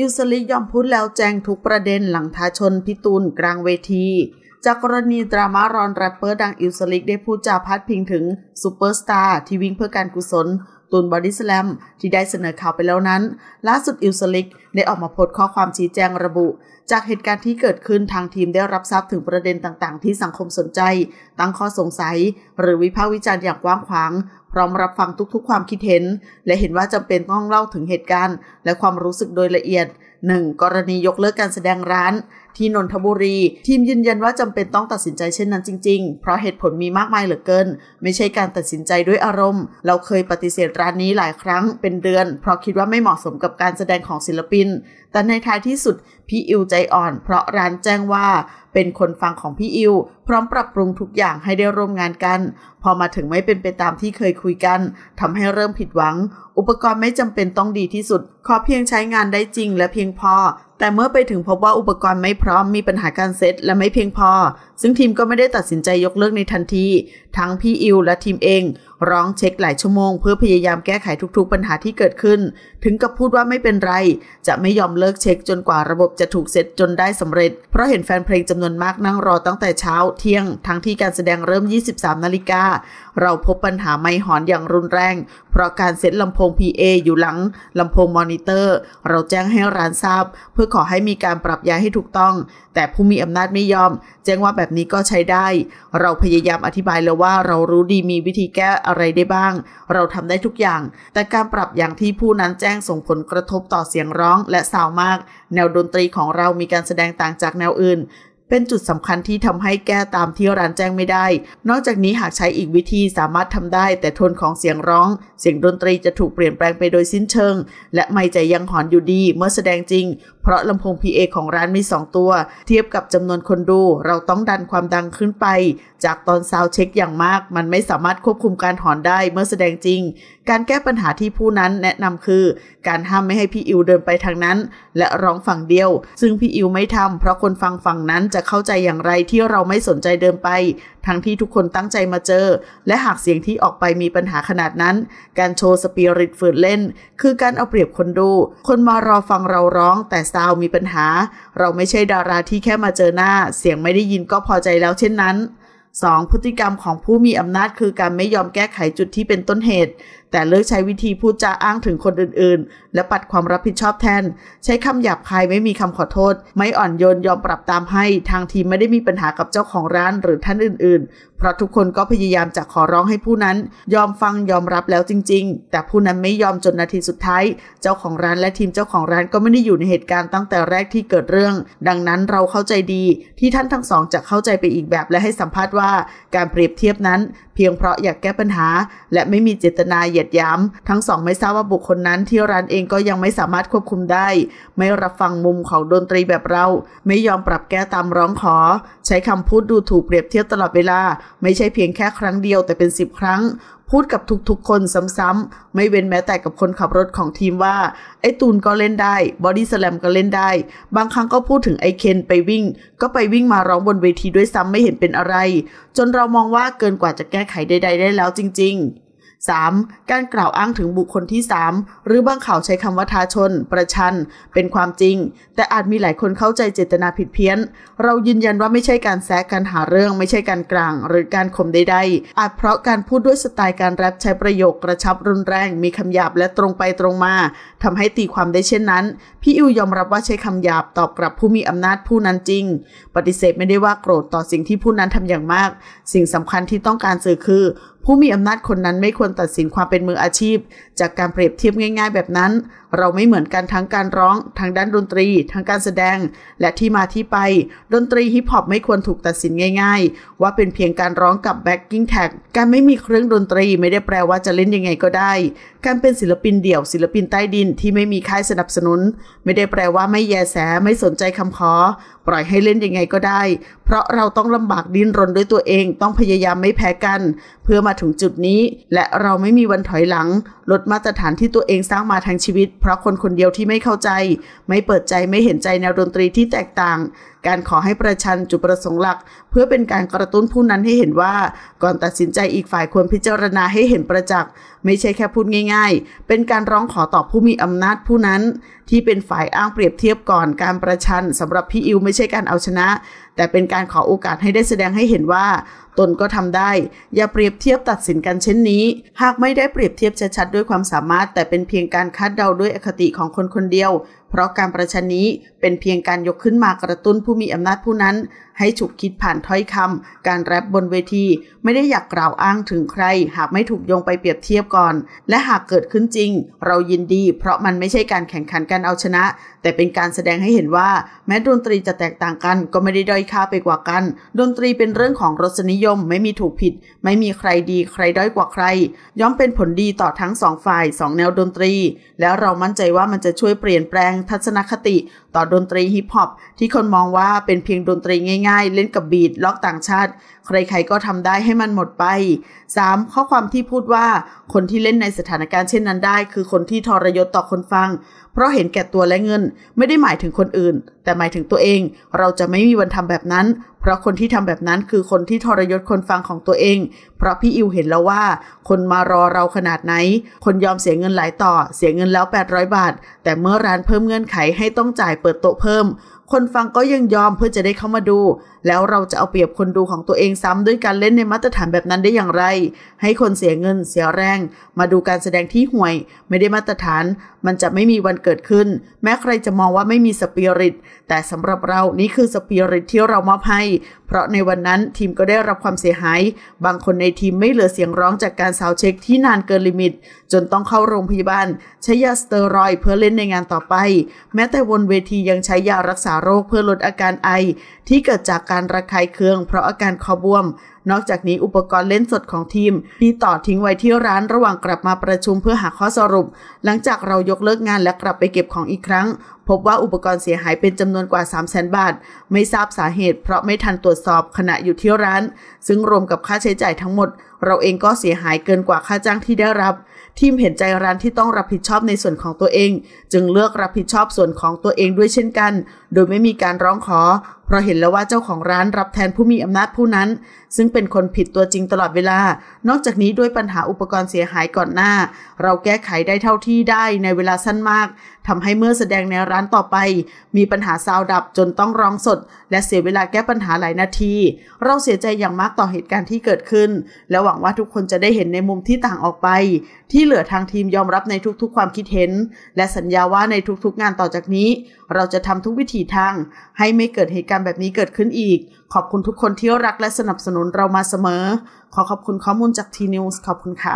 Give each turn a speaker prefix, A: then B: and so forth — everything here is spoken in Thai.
A: อิลสลิยอมพูดแล้วแจงทุกประเด็นหลังท้าชนพิตูนกลางเวที จากกรณีดราม่ารอนแรปเปอร์ดังอิลสลิกได้พูดจาพัดพิงถึงซูเปอร์สตาร์ที่วิ่งเพื่อการกุศลตูนบอดี้สแลมที่ได้เสนอข่าวไปแล้วนั้น ล่าสุดอิลสลิกได้ออกมาโพสต์ข้อความชี้แจงระบุ จากเหตุการณ์ที่เกิดขึ้นทางทีมได้รับทราบถึงประเด็นต่าง ๆที่สังคมสนใจ ตั้งข้อสงสัย หรือวิพากษ์วิจารณ์อย่างกว้างขวางร้อมรับฟังทุกๆความคิดเห็น และเห็นว่าจำเป็นต้องเล่าถึงเหตุการณ์ และความรู้สึกโดยละเอียด 1. กรณียกเลิกการแสดงร้านที่นนทบุรีทีมยืนยันว่าจำเป็นต้องตัดสินใจเช่นนั้นจริงๆ เพราะเหตุผลมีมากมายเหลือเกิน ไม่ใช่การตัดสินใจด้วยอารมณ์ เราเคยปฏิเสธร้านนี้หลายครั้ง เป็นเดือน เพราะคิดว่าไม่เหมาะสมกับการแสดงของศิลปิน แต่ในท้ายที่สุดพี่อิวใจอ่อน เพราะร้านแจ้งว่า เป็นคนฟังของพี่อิวพร้อมปรับปรุงทุกอย่างให้ได้ร่วมงานกัน พอมาถึงไม่เป็นไปตามที่เคยคุยกัน ทำให้เริ่มผิดหวัง อุปกรณ์ไม่จำเป็นต้องดีที่สุดขอเพียงใช้งานได้จริงและเพียงพอแต่เมื่อไปถึงพบว่าอุปกรณ์ไม่พร้อมมีปัญหาการเซตและไม่เพียงพอ ซึ่งทีมก็ไม่ได้ตัดสินใจยกเลิกในทันที ทั้งพี่อิวและทีมเอง ร้องเช็คหลายชั่วโมง เพื่อพยายามแก้ไขทุกๆปัญหาที่เกิดขึ้น ถึงกับพูดว่าไม่เป็นไรจะไม่ยอมเลิกเช็คจนกว่าระบบจะถูกเซตจนได้สำเร็จเพราะเห็นแฟนเพลงจำนวนมากนั่งรอตั้งแต่เช้าเที่ยงทั้งที่การแสดงเริ่ม 23นาฬิกาเราพบปัญหาไม่หอนอย่างรุนแรงเพราะการเซตลำโพง PA อยู่หลังลำโพงมอนิเตอร์ เราแจ้งให้ร้านทราบเพื่ออขอให้มีการปรับย้ายให้ถูกต้องแต่ผู้มีอำนาจไม่ยอมแจ้งว่าแบบนี้ก็ใช้ได้ เราพยายามอธิบายแล้วว่าเรารู้ดีมีวิธีแก้อะไรได้บ้าง เราทำได้ทุกอย่าง แต่การปรับอย่างที่ผู้นั้นแจ้งส่งผลกระทบต่อเสียงร้องและสาวมาก แนวดนตรีของเรามีการแสดงต่างจากแนวอื่นเป็นจุดสำคัญที่ทำให้แก้ตามที่ร้านแจ้งไม่ได้ นอกจากนี้หากใช้อีกวิธีสามารถทำได้ แต่โทนของเสียงร้อง เสียงดนตรีจะถูกเปลี่ยนแปลงไปโดยสิ้นเชิง และไม่จะยังหอนอยู่ดีเมื่อแสดงจริง เพราะลำโพง PA ของร้านมี2ตัว เทียบกับจำนวนคนดูเราต้องดันความดังขึ้นไป จากตอนซาวเช็คอย่างมาก มันไม่สามารถควบคุมการหอนได้เมื่อแสดงจริง การแก้ปัญหาที่ผู้นั้น แนะนำคือ การห้ามไม่ให้พี่อิวเดินไปทางนั้น และร้องฝั่งเดียว ซึ่งพี่อิวไม่ทำเพราะคนฟังฝั่งนั้นจะจะเข้าใจอย่างไรที่เราไม่สนใจเดิมไป ทั้งที่ทุกคนตั้งใจมาเจอ และหากเสียงที่ออกไปมีปัญหาขนาดนั้น การโชว์สปิริตฝืนเล่น คือการเอาเปรียบคนดู คนมารอฟังเราร้องแต่ซาวมีปัญหา เราไม่ใช่ดาราที่แค่มาเจอหน้า เสียงไม่ได้ยินก็พอใจแล้วเช่นนั้น 2. พฤติกรรมของผู้มีอำนาจคือการไม่ยอมแก้ไขจุดที่เป็นต้นเหตุ แต่เลือกใช้วิธีพูดจาอ้างถึงคนอื่นๆ และปัดความรับผิดชอบแทน ใช้คำหยาบคายไม่มีคำขอโทษ ไม่อ่อนโยน ยอมปรับตามให้ ทางทีมไม่ได้มีปัญหากับเจ้าของร้านหรือท่านอื่น ๆเพราะทุกคนก็พยายามจะขอร้องให้ผู้นั้น ยอมฟังยอมรับแล้วจริงๆ แต่ผู้นั้นไม่ยอมจนนาทีสุดท้าย เจ้าของร้านและทีมเจ้าของร้านก็ไม่ได้อยู่ในเหตุการณ์ตั้งแต่แรกที่เกิดเรื่อง ดังนั้นเราเข้าใจดี ที่ท่านทั้งสองจะเข้าใจไปอีกแบบและให้สัมภาษณ์ว่าการเปรียบเทียบนั้นเพียงเพราะอยากแก้ปัญหา และไม่มีเจตนาเหยียดย้ำทั้งสองไม่ทราบว่าบุคคลนั้น ที่ร้านเองก็ยังไม่สามารถควบคุมได้ ไม่รับฟังมุมของดนตรีแบบเรา ไม่ยอมปรับแก้ตามร้องขอ ใช้คำพูดดูถูกเปรียบเทียบตลอดเวลา ไม่ใช่เพียงแค่ครั้งเดียวแต่เป็นสิบครั้งพูดกับทุกๆคนซ้ำๆไม่เว้นแม้แต่กับคนขับรถของทีมว่า ไอ้ตูนก็เล่นได้ บอดี้สแลมก็เล่นได้ บางครั้งก็พูดถึงไอ้เคนไปวิ่ง ก็ไปวิ่งมาร้องบนเวทีด้วยซ้ำไม่เห็นเป็นอะไร จนเรามองว่าเกินกว่าจะแก้ไขใดๆได้แล้วจริงๆ 3. การกล่าวอ้างถึงบุคคลที่ 3 หรือบางข่าวใช้คำว่าทาชน ประชันเป็นความจริง แต่อาจมีหลายคนเข้าใจเจตนาผิดเพี้ยน เรายืนยันว่าไม่ใช่การแซกการหาเรื่องไม่ใช่การกลาง หรือการข่มใดๆอาจเพราะการพูดด้วยสไตล์การแรปใช้ประโยคกระชับรุนแรง มีคำหยาบ และตรงไปตรงมาทำให้ตีความได้เช่นนั้นพี่อิวยอมรับว่าใช้คำหยาบตอบกลับผู้มีอำนาจผู้นั้นจริง ปฏิเสธไม่ได้ว่าโกรธต่อสิ่งที่ผู้นั้นทำอย่างมาก สิ่งสำคัญที่ต้องการสื่อคือผู้มีอำนาจคนนั้นไม่ควรตัดสินความเป็นมืออาชีพ จากการเปรียบเทียบง่ายๆแบบนั้นเราไม่เหมือนกันทั้งการร้องทางด้านดนตรีทางการแสดง และที่มาที่ไป ดนตรีฮิปฮอปไม่ควรถูกตัดสินง่าย ๆ ว่าเป็นเพียงการร้องกับแบ็กกิ้งแท็กการไม่มีเครื่องดนตรีไม่ได้แปลว่าจะเล่นยังไงก็ได้ การเป็นศิลปินเดี่ยว ศิลปินใต้ดินที่ไม่มีค่ายสนับสนุน ไม่ได้แปลว่าไม่แยแสไม่สนใจคำขอปล่อยให้เล่นยังไงก็ได้ เพราะเราต้องลำบากดิ้นรนด้วยตัวเองต้องพยายามไม่แพ้กัน เพื่อมาถึงจุดนี้ และเราไม่มีวันถอยหลังลดมาตรฐานที่ตัวเองสร้างมาทั้งชีวิตเพราะคนคนเดียวที่ไม่เข้าใจ ไม่เปิดใจไม่เห็นใจแนวดนตรีที่แตกต่างการขอให้ประชันจุดประสงค์หลัก เพื่อเป็นการกระตุ้นผู้นั้นให้เห็นว่า ก่อนตัดสินใจอีกฝ่ายควรพิจารณาให้เห็นประจักษ์ไม่ใช่แค่พูดง่าย ๆ เป็นการร้องขอต่อผู้มีอำนาจผู้นั้น ที่เป็นฝ่ายอ้างเปรียบเทียบก่อน การประชันสำหรับพี่อิวไม่ใช่การเอาชนะ แต่เป็นการขอโอกาสให้ได้แสดงให้เห็นว่า ตนก็ทำได้ อย่าเปรียบเทียบตัดสินกันเช่นนี้ หากไม่ได้เปรียบเทียบชัดๆด้วยความสามารถแต่เป็นเพียงการคาดเดาด้วยอคติของคนคนเดียวเพราะการประชันนี้เป็นเพียงการยกขึ้นมากระตุ้นผู้มีอำนาจผู้นั้นให้ฉุกคิดผ่านถ้อยคำการแรปบนเวทีไม่ได้อยากกล่าวอ้างถึงใคร หากไม่ถูกโยงไปเปรียบเทียบก่อน และหากเกิดขึ้นจริงเรายินดี เพราะมันไม่ใช่การแข่งขันการเอาชนะ แต่เป็นการแสดงให้เห็นว่า แม้ดนตรีจะแตกต่างกันก็ไม่ได้ด้อยค่าไปกว่ากัน ดนตรีเป็นเรื่องของรสนิยมไม่มีถูกผิด ไม่มีใครดีใครด้อยกว่าใครย่อมเป็นผลดีต่อทั้งสองฝ่ายสองแนวดนตรี แล้วเรามั่นใจว่ามันจะช่วยเปลี่ยนแปลงทัศนคติต่อดนตรีฮิปฮอปที่คนมองว่าเป็นเพียงดนตรีง่ายง่ายๆเล่นกับบีดล็อกต่างชาติ ใครๆก็ทำได้ให้มันหมดไป 3. ข้อความที่พูดว่าคนที่เล่นในสถานการณ์เช่นนั้นได้ คือคนที่ทรยศต่อคนฟัง เพราะเห็นแก่ตัวและเงิน ไม่ได้หมายถึงคนอื่น แต่หมายถึงตัวเองเราจะไม่มีวันทำแบบนั้น เพราะคนที่ทำแบบนั้นคือคนที่ทรยศคนฟังของตัวเอง เพราะพี่อิวเห็นแล้วว่า คนมารอเราขนาดไหน คนยอมเสียเงินหลายต่อเสียเงินแล้ว800บาท แต่เมื่อร้านเพิ่มเงื่อนไขให้ต้องจ่ายเปิดโต๊ะเพิ่มคนฟังก็ยังยอมเพื่อจะได้เข้ามาดูแล้วเราจะเอาเปรียบคนดูของตัวเองซ้ำด้วยการเล่นในมาตรฐานแบบนั้นได้อย่างไร ให้คนเสียเงินเสียแรง มาดูการแสดงที่ห่วย ไม่ได้มาตรฐาน มันจะไม่มีวันเกิดขึ้น แม้ใครจะมองว่าไม่มีสปิริต แต่สำหรับเรานี่คือสปิริตที่เรามอบให้ เพราะในวันนั้นทีมก็ได้รับความเสียหาย บางคนในทีมไม่เหลือเสียงร้องจากการสาวเช็ค ที่นานเกินลิมิต จนต้องเข้าโรงพยาบาล ใช้ยาสเตอรอยเพื่อเล่นในงานต่อไป แม้แต่วนเวทียังใช้ยารักษาโรคเพื่อลดอาการไอที่เกิดจากการการระคายเคืองเพราะอาการคอบวมนอกจากนี้อุปกรณ์เล่นสดของทีมมีต่อทิ้งไว้ที่ร้านระหว่างกลับมาประชุมเพื่อหาข้อสรุป หลังจากเรายกเลิกงานและกลับไปเก็บของอีกครั้ง พบว่าอุปกรณ์เสียหายเป็นจำนวนกว่า 3 0 0 0 0 0 บาท ไม่ทราบสาเหตุเพราะไม่ทันตรวจสอบขณะอยู่ที่ร้าน ซึ่งรวมกับค่าใช้จ่ายทั้งหมด เราเองก็เสียหายเกินกว่าค่าจ้างที่ได้รับ ทีมเห็นใจร้านที่ต้องรับผิดชอบในส่วนของตัวเอง จึงเลือกรับผิดชอบส่วนของตัวเองด้วยเช่นกัน โดยไม่มีการร้องขอ เพราะเห็นแล้วว่าเจ้าของร้านรับแทนผู้มีอำนาจผู้นั้น ซึ่งเป็นคนผิดตัวจริงตลอดเวลา นอกจากนี้ด้วยปัญหาอุปกรณ์เสียหายก่อนหน้า เราแก้ไขได้เท่าที่ได้ในเวลาสั้นมากทำให้เมื่อแสดงในร้านต่อไป มีปัญหาซาวดับจนต้องร้องสด และเสียเวลาแก้ปัญหาหลายนาทีเราเสียใจอย่างมากต่อเหตุการณ์ที่เกิดขึ้น และหวังว่าทุกคนจะได้เห็นในมุมที่ต่างออกไป ที่เหลือทางทีมยอมรับในทุกๆ ความคิดเห็น และสัญญาว่าในทุกๆงานต่อจากนี้ เราจะทำทุกวิถีทาง ให้ไม่เกิดเหตุการณ์แบบนี้เกิดขึ้นอีก ขอบคุณทุกคนที่รักและสนับสนุนเราเรามาเสมอ ขอขอบคุณข้อมูลจากทีนิวส์ขอบคุณค่ะ